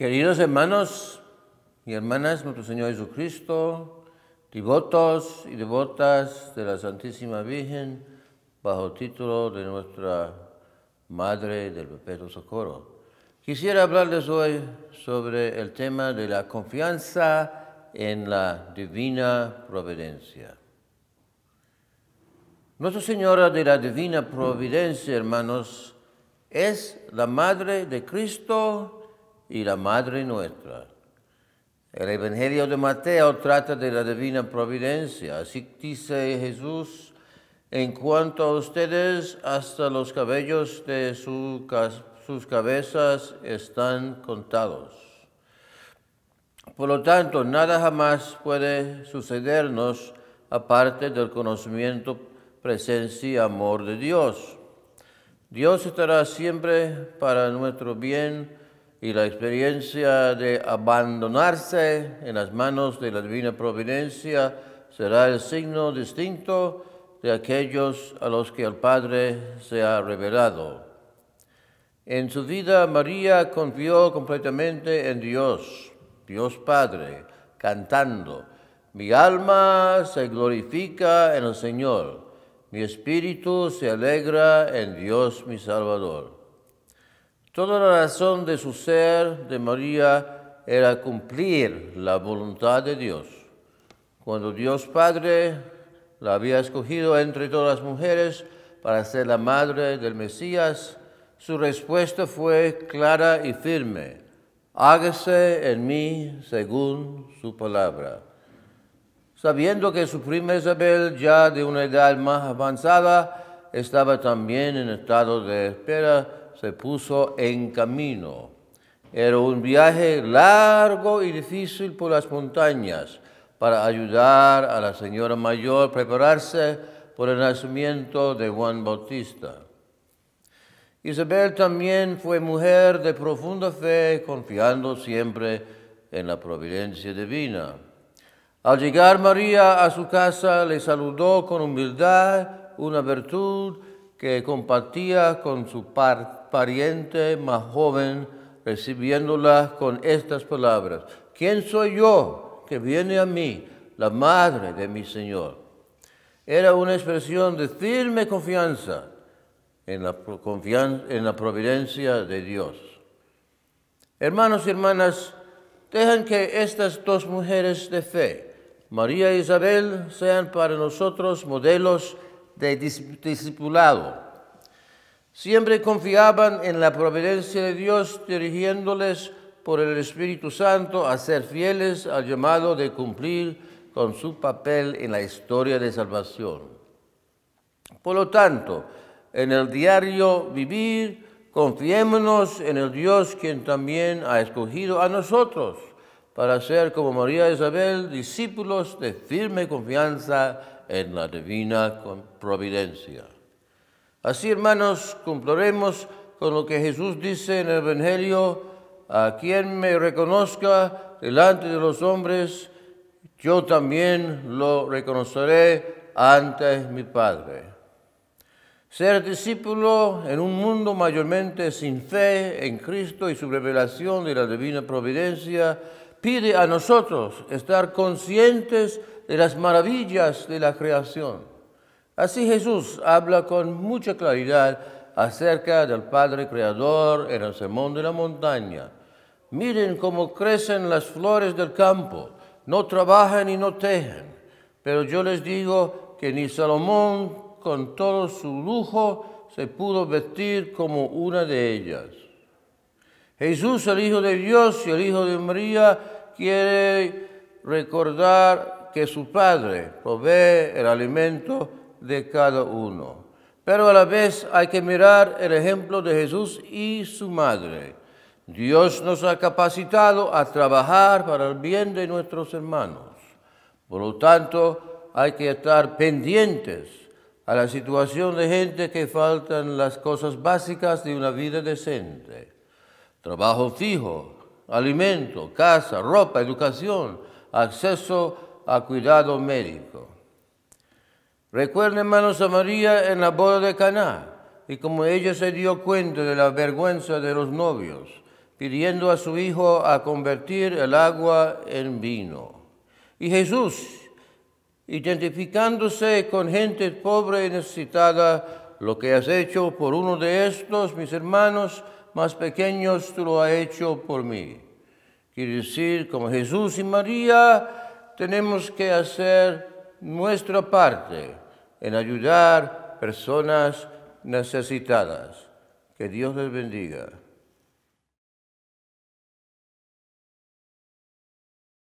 Queridos hermanos y hermanas, nuestro Señor Jesucristo, devotos y devotas de la Santísima Virgen, bajo título de nuestra Madre del Perpetuo Socorro. Quisiera hablarles hoy sobre el tema de la confianza en la divina providencia. Nuestra Señora de la Divina Providencia, hermanos, es la Madre de Cristo y la Madre nuestra. El Evangelio de Mateo trata de la divina providencia. Así dice Jesús, en cuanto a ustedes, hasta los cabellos de sus cabezas están contados. Por lo tanto, nada jamás puede sucedernos aparte del conocimiento, presencia y amor de Dios. Dios estará siempre para nuestro bien, y la experiencia de abandonarse en las manos de la divina providencia será el signo distinto de aquellos a los que el Padre se ha revelado. En su vida María confió completamente en Dios, Dios Padre, cantando, mi alma se glorifica en el Señor, mi espíritu se alegra en Dios mi Salvador. Toda la razón de su ser, de María, era cumplir la voluntad de Dios. Cuando Dios Padre la había escogido entre todas las mujeres para ser la madre del Mesías, su respuesta fue clara y firme. Hágase en mí según su palabra. Sabiendo que su prima Isabel, ya de una edad más avanzada, estaba también en estado de espera, se puso en camino. Era un viaje largo y difícil por las montañas para ayudar a la señora mayor a prepararse por el nacimiento de Juan Bautista. Isabel también fue mujer de profunda fe, confiando siempre en la providencia divina. Al llegar María a su casa, le saludó con humildad, una virtud que compartía con su pariente más joven, recibiéndola con estas palabras. ¿Quién soy yo que viene a mí, la madre de mi Señor? Era una expresión de firme confianza en la, confianza, en la providencia de Dios. Hermanos y hermanas, dejen que estas dos mujeres de fe, María e Isabel, sean para nosotros modelos de discipulado. Siempre confiaban en la providencia de Dios dirigiéndoles por el Espíritu Santo a ser fieles al llamado de cumplir con su papel en la historia de salvación. Por lo tanto, en el diario vivir, confiémonos en el Dios quien también ha escogido a nosotros para ser como María Isabel, discípulos de firme confianza en la divina providencia. Así, hermanos, cumpliremos con lo que Jesús dice en el Evangelio, a quien me reconozca delante de los hombres, yo también lo reconoceré ante mi Padre. Ser discípulo en un mundo mayormente sin fe en Cristo y su revelación de la divina providencia pide a nosotros estar conscientes de las maravillas de la creación. Así Jesús habla con mucha claridad acerca del Padre Creador en el Sermón de la Montaña. Miren cómo crecen las flores del campo, no trabajan y no tejen, pero yo les digo que ni Salomón con todo su lujo se pudo vestir como una de ellas. Jesús, el Hijo de Dios y el Hijo de María, quiere recordar que su Padre provee el alimento de cada uno. Pero a la vez hay que mirar el ejemplo de Jesús y su madre. Dios nos ha capacitado a trabajar para el bien de nuestros hermanos. Por lo tanto, hay que estar pendientes a la situación de gente que faltan las cosas básicas de una vida decente trabajo fijo, alimento, casa, ropa, educación, acceso a cuidado médico. Recuerden, hermanos, a María en la boda de Caná y como ella se dio cuenta de la vergüenza de los novios, pidiendo a su hijo a convertir el agua en vino. Y Jesús, identificándose con gente pobre y necesitada, lo que has hecho por uno de estos, mis hermanos, más pequeños tú lo has hecho por mí. Quiere decir, como Jesús y María, tenemos que hacer nuestra parte en ayudar personas necesitadas. Que Dios les bendiga.